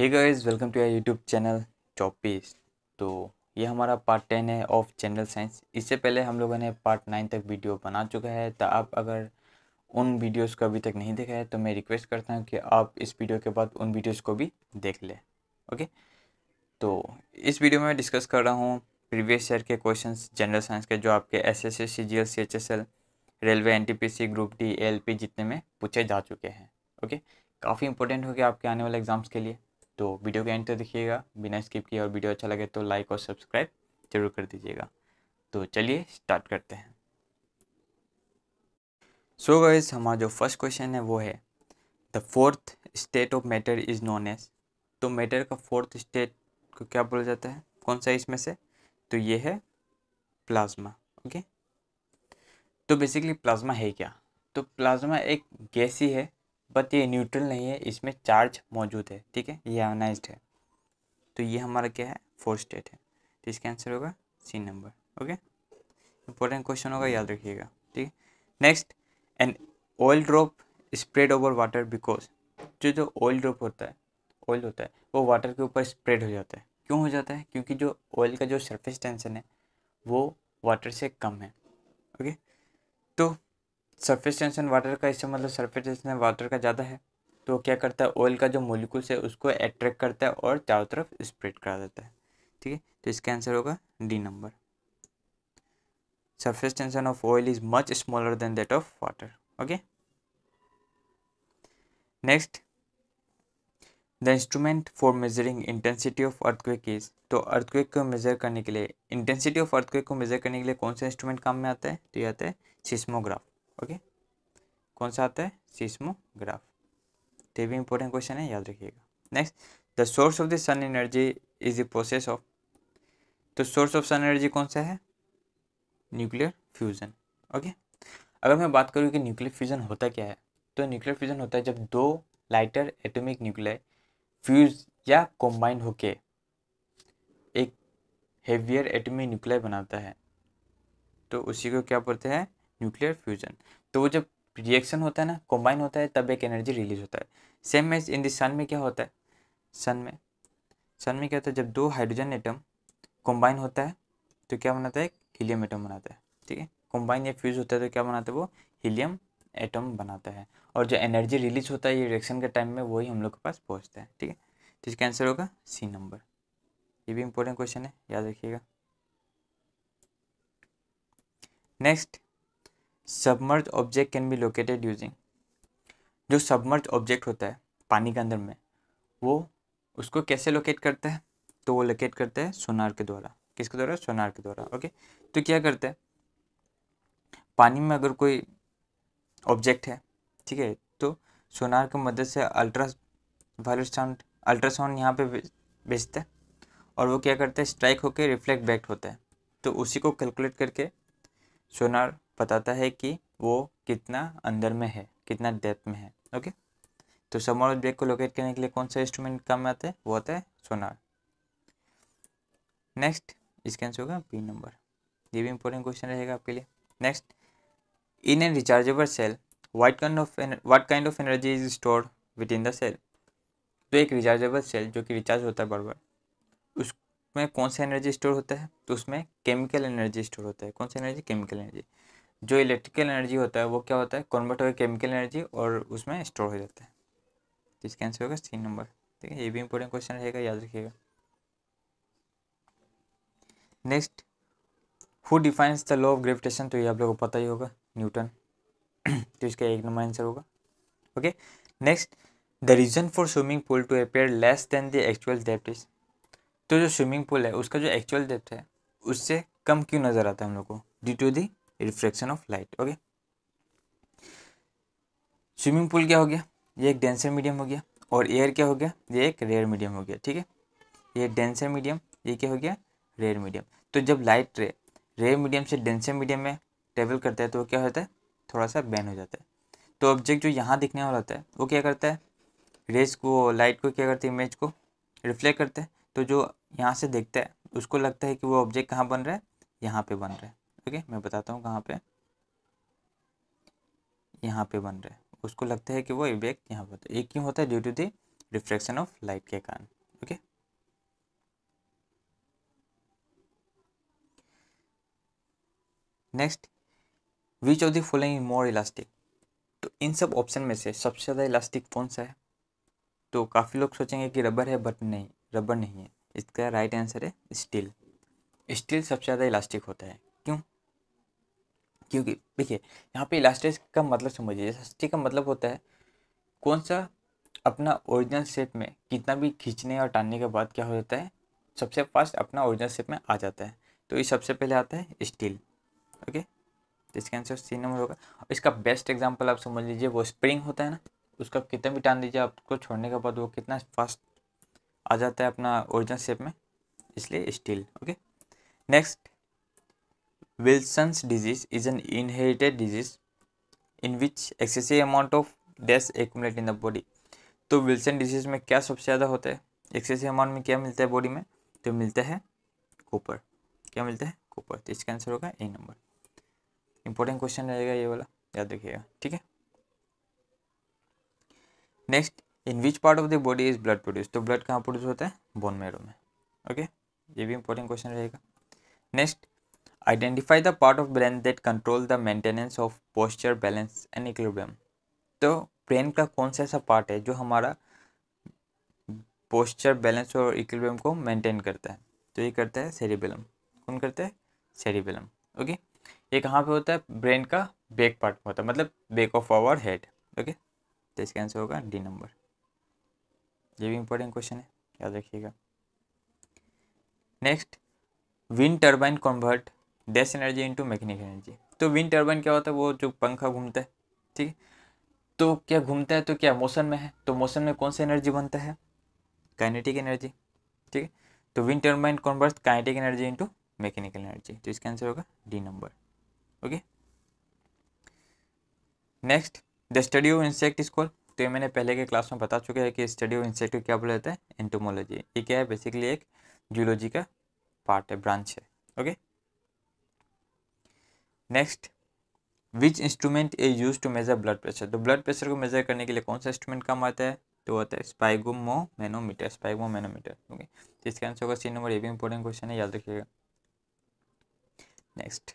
Hey guys welcome to our YouTube channel चौपीस तो ये हमारा पार्ट टेन है ऑफ जनरल साइंस इससे पहले हम लोगों ने पार्ट नाइन तक वीडियो बना चुका है तो आप अगर उन वीडियोस को अभी तक नहीं देखा है तो मैं रिक्वेस्ट करता हूँ कि आप इस वीडियो के बाद उन वीडियोस को भी देख लें ओके तो इस वीडियो में डिस्कस कर रहा हूँ प्रीवियस ईयर के क्वेश्चन जनरल साइंस के जो आपके S S S C G C H S L railway N T P C group D L P जितने में पूछे जा चुके हैं ओके काफ़ी इंपॉर्टेंट हो गया आपके आने वाले एग्जाम्स के लिए तो वीडियो के एंड तक देखिएगा बिना स्किप किए और वीडियो अच्छा लगे तो लाइक और सब्सक्राइब जरूर कर दीजिएगा तो चलिए स्टार्ट करते हैं सो so गाइज हमारा जो फर्स्ट क्वेश्चन है वो है the fourth state of matter is known as तो मैटर का फोर्थ स्टेट को क्या बोला जाता है कौन सा इसमें से तो ये है प्लाज्मा ओके okay? तो बेसिकली प्लाज्मा है क्या तो प्लाज्मा एक गैस ही है बट ये न्यूट्रल नहीं है इसमें चार्ज मौजूद है ठीक है ये आयोनाइज्ड है तो ये हमारा क्या है फोर स्टेट है तो इसका आंसर होगा C number okay important question होगा याद रखिएगा ठीक है next an oil drop spread over water because जो जो ऑयल ड्रॉप होता है ऑयल होता है वो वाटर के ऊपर स्प्रेड हो जाता है क्यों हो जाता है क्योंकि जो ऑयल का जो सरफेस टेंशन है वो वाटर से कम है ओके तो सरफेस टेंशन वाटर का इससे मतलब सरफेस टेंशन वाटर का ज़्यादा है तो क्या करता है ऑयल का जो मोलिकुल्स है उसको अट्रैक्ट करता है और चारों तरफ स्प्रेड करा देता है ठीक है तो इसका आंसर होगा D number surface tension of oil is much smaller than that of water okay next the instrument for measuring intensity of earthquake is तो अर्थक्वेक को मेजर करने के लिए इंटेंसिटी ऑफ अर्थक्वेक को मेजर करने के लिए कौन सा इंस्ट्रूमेंट काम में आता है तो ये आता है सिस्मोग्राफ ओके कौन सा आता है सीस्मोग्राफ तो ये भी इंपॉर्टेंट क्वेश्चन है याद रखिएगा next the source of the sun energy is the process of तो सोर्स ऑफ सन एनर्जी कौन सा है न्यूक्लियर फ्यूज़न ओके अगर मैं बात करूँ कि न्यूक्लियर फ्यूज़न होता क्या है तो न्यूक्लियर फ्यूज़न होता है जब दो लाइटर एटोमिक न्यूक्लियर फ्यूज या कॉम्बाइंड होके एक हेवियर एटमी न्यूक्लियर बनाता है तो उसी को क्या बोलते हैं न्यूक्लियर फ्यूजन तो वो जब रिएक्शन होता है ना कॉम्बाइन होता है तब एक एनर्जी रिलीज होता है सेम में इन दिस सन में क्या होता है सन में सन में क्या होता है जब दो हाइड्रोजन एटम कॉम्बाइन होता है तो क्या बनाता है हीलियम एटम बनाता है ठीक है कॉम्बाइन या फ्यूज होता है तो क्या बनाता है वो हीलियम एटम बनाता है और जो एनर्जी रिलीज होता है ये रिएक्शन के टाइम में वही हम लोग के पास पहुँचता है ठीक है तो इसका आंसर होगा सी नंबर ये भी इम्पोर्टेंट क्वेश्चन है याद रखिएगा next submerge object can be located using जो सबमर्ज ऑब्जेक्ट होता है पानी के अंदर में वो उसको कैसे लोकेट करते हैं तो वो लोकेट करते हैं सोनार के द्वारा किसके द्वारा सोनार के द्वारा ओके तो क्या करते हैं पानी में अगर कोई ऑब्जेक्ट है ठीक है तो सोनार की मदद से अल्ट्रा वायलेट साउंड अल्ट्रासाउंड यहाँ पे भेजते हैं और वो क्या करते हैं स्ट्राइक होकर रिफ्लेक्ट बैक होता है तो उसी को कैलकुलेट करके सोनार बताता है कि वो कितना अंदर में है कितना डेप्थ में है ओके तो समर ब्रेक को लोकेट करने के लिए कौन सा इंस्ट्रूमेंट काम में आता है वो आता है सोनार नेक्स्ट इसके आंसर होगा बी नंबर ये भी इंपॉर्टेंट क्वेश्चन रहेगा आपके लिए next in an rechargeable cell what kind of what kind of energy is store within the cell तो एक रिचार्जेबल सेल जो कि रिचार्ज होता है बार बार उसमें कौन सा एनर्जी स्टोर होता है तो उसमें केमिकल एनर्जी स्टोर होता है कौन सा एनर्जी केमिकल एनर्जी जो इलेक्ट्रिकल एनर्जी होता है वो क्या होता है कन्वर्ट होकर केमिकल एनर्जी और उसमें स्टोर हो जाता है तो इसका आंसर होगा तीन नंबर ठीक है ये भी इंपॉर्टेंट क्वेश्चन रहेगा याद रखिएगा next who defines the law of gravitation तो ये आप लोगों को पता ही होगा न्यूटन तो इसका एक नंबर आंसर होगा okay next the reason for swimming pool to appear less than the actual depth is तो जो स्विमिंग पूल है उसका जो एक्चुअल डेप्थ है उससे कम क्यों नज़र आता है हम लोग को due to the refraction of light okay swimming pool क्या हो गया ये एक डेंसर मीडियम हो गया और एयर क्या हो गया ये एक रेयर मीडियम हो गया ठीक है ये डेंसर मीडियम ये क्या हो गया रेयर मीडियम तो जब लाइट रे रेयर मीडियम से डेंसर मीडियम में ट्रेवल करता है तो क्या होता है थोड़ा सा बैन हो जाता है तो ऑब्जेक्ट जो यहाँ दिखने वाला होता है वो क्या करता है रेस को लाइट को क्या करते हैं इमेज को रिफ्लेक्ट करते हैं तो जो यहाँ से देखता है उसको लगता है कि वो ऑब्जेक्ट कहाँ बन रहा है यहाँ पे बन रहा है ठीक है मैं बताता हूँ कहाँ पे यहाँ पे बन रहे उसको लगता है कि वो एक यहाँ पर एक क्यों होता है due to the reflection of light के कारण okay next which of the following more elastic तो इन सब ऑप्शन में से सबसे ज़्यादा इलास्टिक कौन सा है तो काफ़ी लोग सोचेंगे कि रबर है बट नहीं रबर नहीं है इसका राइट आंसर है स्टील स्टील सबसे ज़्यादा इलास्टिक होता है क्योंकि देखिए यहाँ पे इलास्टिक का मतलब समझिए इलास्टिक का मतलब होता है कौन सा अपना ओरिजिनल शेप में कितना भी खींचने और टालने के बाद क्या हो जाता है सबसे फास्ट अपना ओरिजिनल शेप में आ जाता है तो ये सबसे पहले आता है स्टील ओके तो आंसर सी नंबर होगा इसका बेस्ट एग्जाम्पल आप समझ लीजिए वो स्प्रिंग होता है ना उसका कितना भी टान दीजिए आपको छोड़ने के बाद वो कितना फास्ट आ जाता है अपना ओरिजिनल शेप में इसलिए steel okay next Wilson's disease is an inherited disease in which excessive amount of dash accumulate in the body तो विल्सन डिजीज में क्या सबसे ज़्यादा होता है एक्सेसिव अमाउंट में क्या मिलता है बॉडी में तो मिलता है कोपर क्या मिलता है कोपर तो इसका आंसर होगा ए नंबर इंपॉर्टेंट क्वेश्चन रहेगा ये वाला याद रखिएगा ठीक है next in which part of the body is blood produce तो ब्लड कहाँ प्रोड्यूस होता है बोन मेरो में ओके ये भी इंपॉर्टेंट क्वेश्चन रहेगा next identify the part of brain that control the maintenance of posture balance and equilibrium तो brain का कौन सा ऐसा पार्ट है जो हमारा पोस्चर बैलेंस और इक्विलिब्रियम को मेंटेन करता है तो ये करता है सेरिबेलम कौन करता है सेरिबेलम ओके ये कहाँ पे होता है ब्रेन का बैक पार्ट होता है मतलब back of our head okay तो इसका आंसर होगा डी नंबर ये भी इंपॉर्टेंट क्वेश्चन है याद रखिएगा next wind turbine convert dash energy into mechanical energy तो विंड टर्बाइन क्या होता है वो जो पंखा घूमता है ठीक है तो क्या घूमता है तो क्या मोशन में है तो मोशन में कौन सा एनर्जी बनता है काइनेटिक एनर्जी ठीक है तो wind turbine converts kinetic energy into mechanical energy तो इसका आंसर होगा D number okay next the study of insect is called तो ये मैंने पहले के क्लास में बता चुके हैं कि स्टडी ऑफ इंसेक्ट को क्या बोला जाता है एंटोमोलॉजी ये क्या है बेसिकली एक जूलॉजी का पार्ट है ब्रांच है okay next which instrument is use to measure blood pressure तो ब्लड प्रेशर को मेज़र करने के लिए कौन सा इंस्ट्रूमेंट काम आता है तो होता है स्पाइगोमो मैनोमीटर मैनोमीटर ओके तो इसका आंसर होगा सी नंबर ये भी इंपॉर्टेंट क्वेश्चन है याद रखिएगा next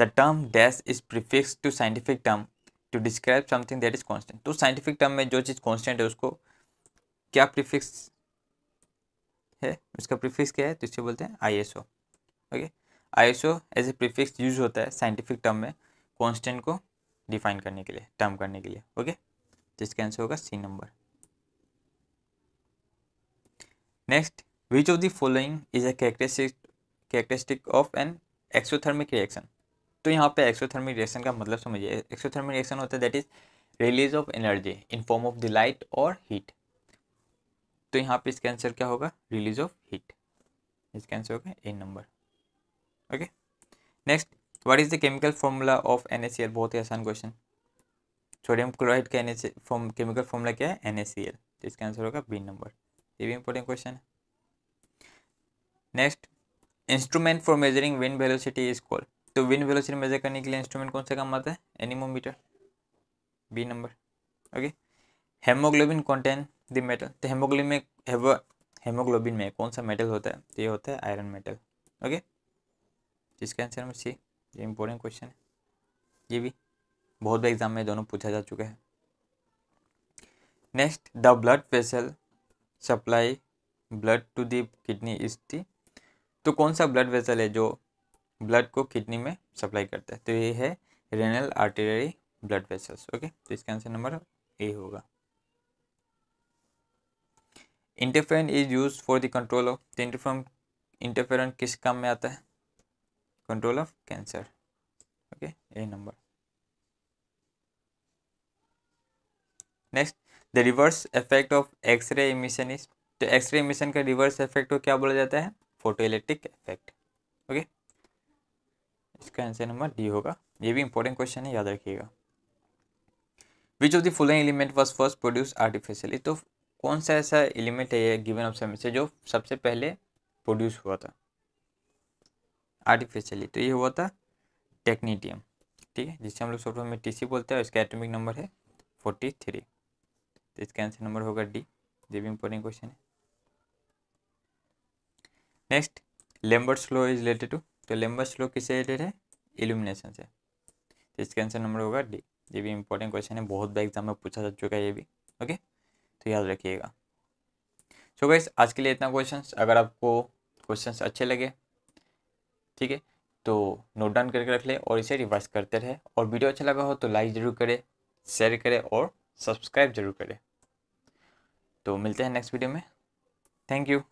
the term dash is prefix to scientific term to describe something that is constant तो साइंटिफिक टर्म में जो चीज़ कॉन्स्टेंट है उसको क्या प्रिफिक्स है उसका प्रिफिक्स क्या है तो इसे बोलते हैं I okay ISO as a prefix use होता है साइंटिफिक टर्म में कॉन्स्टेंट को डिफाइन करने के लिए टर्म करने के लिए ओके तो इसका आंसर होगा C number next which of the following is a characteristic characteristic of an exothermic reaction तो यहाँ पे एक्सोथर्मिक रिएक्शन का मतलब समझिए एक्सोथर्मिक रिएक्शन होता है that is release of energy in form of the light और हीट तो यहाँ पे इसका आंसर क्या होगा रिलीज ऑफ हीट इसका आंसर होगा A number okay next what is the chemical formula of an बहुत ही आसान क्वेश्चन सोडियम क्लोराइड का एन फॉर्म केमिकल फॉर्मूला क्या है एन तो इसका आंसर होगा बी नंबर ये भी इंपॉर्टेंट क्वेश्चन है next instrument for measuring wind velocity is call तो विंड वेलोसिटी मेजर करने के लिए इंस्ट्रूमेंट कौन सा काम आता है anemometer B number okay haemoglobin contain the metal तो हेमोग्लोबिन में हेमोग्लोबिन में कौन सा मेटल होता है तो ये होता है आयरन मेटल ओके जिसके आंसर में सी ये इम्पोर्टेंट क्वेश्चन है ये भी बहुत बार एग्जाम में दोनों पूछा जा चुका है next the blood vessel supply blood to the kidney is the तो कौन सा ब्लड वेसल है जो ब्लड को किडनी में सप्लाई करता है तो ये है renal artery blood vessels okay तो इसका आंसर नंबर ए होगा interferon is use for the control of interferon interferon किस काम में आता है control of cancer okay a number next the reverse effect of X-ray emission is तो X-ray emission का रिवर्स इफेक्ट को क्या बोला जाता है फोटो इलेक्ट्रिक इफेक्ट ओके इसका आंसर नंबर डी होगा ये भी इंपॉर्टेंट क्वेश्चन है याद रखिएगा which of the following element was first produce artificially तो कौन सा ऐसा एलिमेंट है ये गिवन ऑप्शन में से जो सबसे पहले प्रोड्यूस हुआ था आर्टिफिशियली तो ये हुआ था टेक्नीटियम ठीक है जिसे हम लोग शॉर्ट में टीसी बोलते हैं इसका एटॉमिक नंबर है फोर्टी थ्री तो इसका आंसर नंबर होगा डी ये भी इम्पोर्टेंट क्वेश्चन है next Lambert's law is related to तो लेम्बर्स लॉ किससे रिलेटेड है इल्यूमिनेशन से तो इसका आंसर नंबर होगा डी ये भी इंपॉर्टेंट क्वेश्चन है बहुत बार एग्जाम में पूछा जा चुका है ये भी ओके तो याद रखिएगा सो so गाइस आज के लिए इतना क्वेश्चंस अगर आपको क्वेश्चंस अच्छे लगे ठीक है तो नोट डाउन करके रख लें और इसे रिवाइज करते रहे और वीडियो अच्छा लगा हो तो लाइक ज़रूर करें शेयर करें और सब्सक्राइब ज़रूर करें तो मिलते हैं नेक्स्ट वीडियो में थैंक यू